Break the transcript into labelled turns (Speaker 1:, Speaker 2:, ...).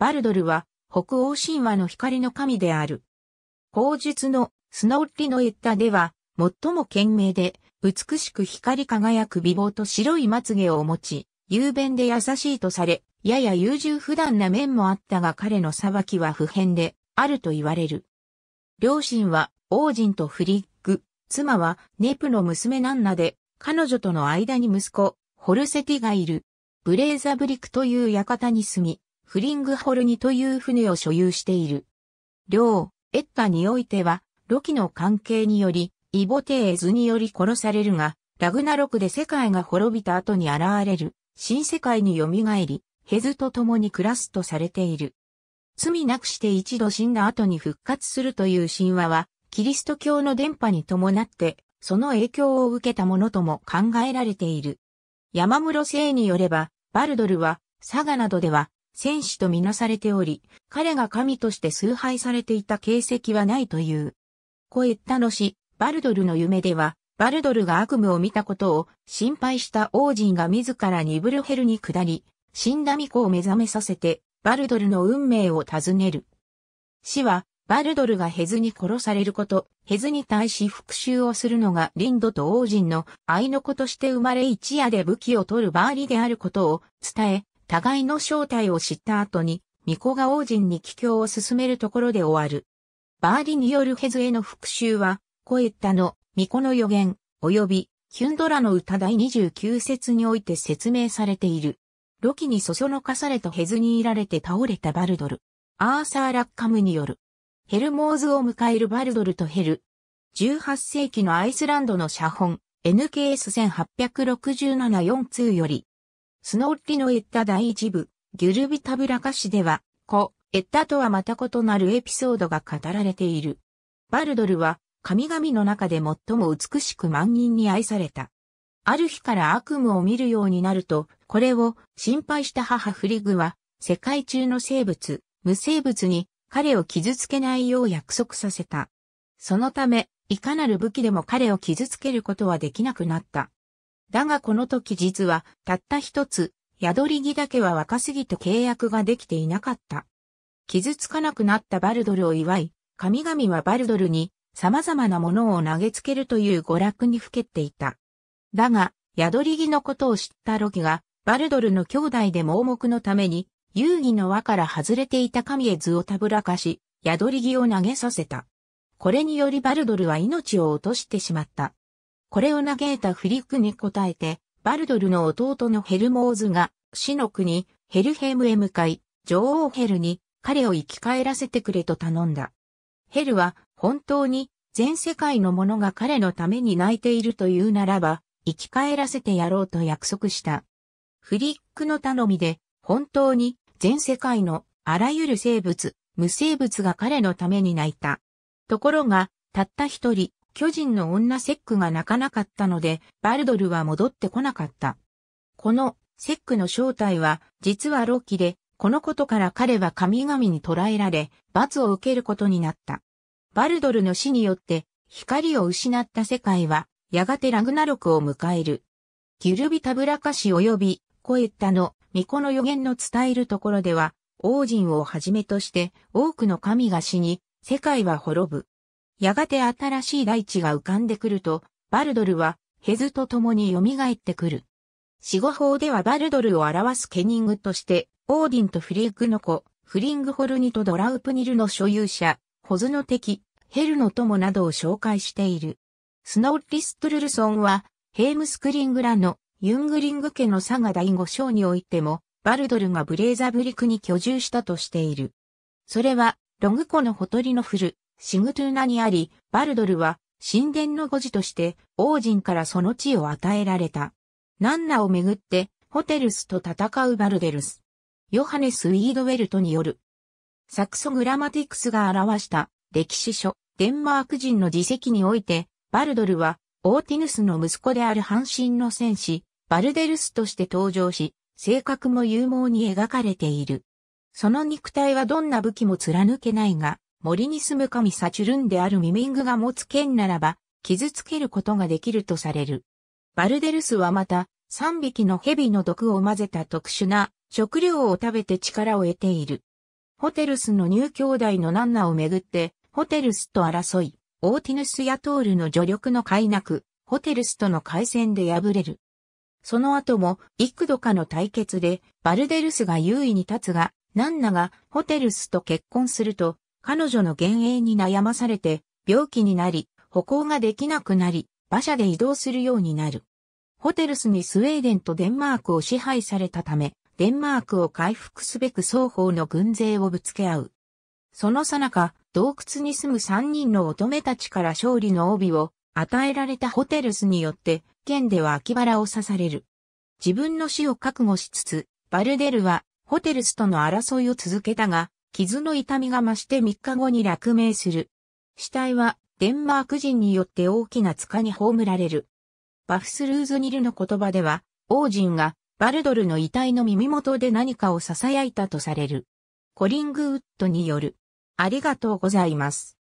Speaker 1: バルドルは北欧神話の光の神である。口述のスノッリの言ったでは、最も賢明で、美しく光り輝く美貌と白いまつげを持ち、雄弁で優しいとされ、やや優柔不断な面もあったが彼の裁きは不変で、あると言われる。両親は、王人とフリッグ、妻は、ネプの娘ナンナで、彼女との間に息子、ホルセティがいる。ブレーザブリクという館に住み、フリングホルニという船を所有している。両、エッタにおいては、ロキの関係により、イボテーズにより殺されるが、ラグナロクで世界が滅びた後に現れる、新世界に蘇り、ヘズと共に暮らすとされている。罪なくして一度死んだ後に復活するという神話は、キリスト教の伝播に伴って、その影響を受けたものとも考えられている。山室聖によれば、バルドルは、サガなどでは、戦士とみなされており、彼が神として崇拝されていた形跡はないという。うエったのし、バルドルの夢では、バルドルが悪夢を見たことを心配した王人が自らニブルヘルに下り、死んだ巫女を目覚めさせて、バルドルの運命を尋ねる。死は、バルドルがヘズに殺されること、ヘズに対し復讐をするのがリンドと王人の愛の子として生まれ一夜で武器を取るバーリであることを伝え、互いの正体を知った後に、巫女が王人に帰郷を進めるところで終わる。バーリによるヘズへの復讐は、コエッタの巫女の予言、及び、ヒュンドラの歌第29節において説明されている。ロキにそそのかされとヘズにいられて倒れたバルドル。アーサー・ラッカムによる。ヘルモーズを迎えるバルドルとヘル。18世紀のアイスランドの写本、NKS1867-4 通より、スノッリのエッタ第一部、ギュルビタブラカシでは、子、エッタとはまた異なるエピソードが語られている。バルドルは、神々の中で最も美しく万人に愛された。ある日から悪夢を見るようになると、これを心配した母フリグは、世界中の生物、無生物に彼を傷つけないよう約束させた。そのため、いかなる武器でも彼を傷つけることはできなくなった。だがこの時実は、たった一つ、宿り木だけは若すぎと契約ができていなかった。傷つかなくなったバルドルを祝い、神々はバルドルに様々なものを投げつけるという娯楽にふけていた。だが、宿り木のことを知ったロギが、バルドルの兄弟で盲目のために、遊戯の輪から外れていた神へ図をたぶらかし、宿り木を投げさせた。これによりバルドルは命を落としてしまった。これを嘆いたフリックに応えて、バルドルの弟のヘルモーズが、死の国、ヘルヘムへ向かい、女王ヘルに彼を生き返らせてくれと頼んだ。ヘルは、本当に、全世界の者が彼のために泣いているというならば、生き返らせてやろうと約束した。フリックの頼みで、本当に、全世界の、あらゆる生物、無生物が彼のために泣いた。ところが、たった一人、巨人の女セックが泣かなかったので、バルドルは戻ってこなかった。このセックの正体は、実はロキで、このことから彼は神々に捕らえられ、罰を受けることになった。バルドルの死によって、光を失った世界は、やがてラグナロクを迎える。ギュルビタブラカシ及び、コエッタの巫女の予言の伝えるところでは、王人をはじめとして多くの神が死に、世界は滅ぶ。やがて新しい大地が浮かんでくると、バルドルはヘズと共に蘇ってくる。死後法ではバルドルを表すケニングとして、オーディンとフリークの子、フリングホルニとドラウプニルの所有者、ホズの敵、ヘルの友などを紹介している。スノーリストルルソンは、ヘームスクリングラのユングリング家の佐賀第五章においても、バルドルがブレーザブリクに居住したとしている。それは、ロング湖のほとりのフル、シグトゥーナにあり、バルドルは神殿の護持として王人からその地を与えられた。ナンナをめぐってホテルスと戦うバルデルス。ヨハネス・ウィードウェルトによる。サクソグラマティクスが表した歴史書、デンマーク人の自責において、バルドルはオーティヌスの息子である半身の戦士、バルデルスとして登場し、性格も勇猛に描かれている。その肉体はどんな武器も貫けないが、森に住む神サチュルンであるミミングが持つ剣ならば、傷つけることができるとされる。バルデルスはまた、3匹の蛇の毒を混ぜた特殊な食料を食べて力を得ている。ホテルスの入兄弟のナンナをめぐって、ホテルスと争い、オーティヌス・やトールの助力の斐なく、ホテルスとの海戦で敗れる。その後も幾度かの対決でバルデルスが優位に立つが、ナンナがホテルスと結婚すると彼女の幻影に悩まされて、病気になり、歩行ができなくなり、馬車で移動するようになる。ホテルスにスウェーデンとデンマークを支配されたため、デンマークを回復すべく双方の軍勢をぶつけ合う。そのさなか、洞窟に住む三人の乙女たちから勝利の帯を与えられたホテルスによって、県では秋腹を刺される。自分の死を覚悟しつつ、バルデルはホテルスとの争いを続けたが、傷の痛みが増して3日後に落命する。死体はデンマーク人によって大きな塚に葬られる。バフスルーズニルの言葉では、王人がバルドルの遺体の耳元で何かを囁いたとされる。コリングウッドによる。ありがとうございます。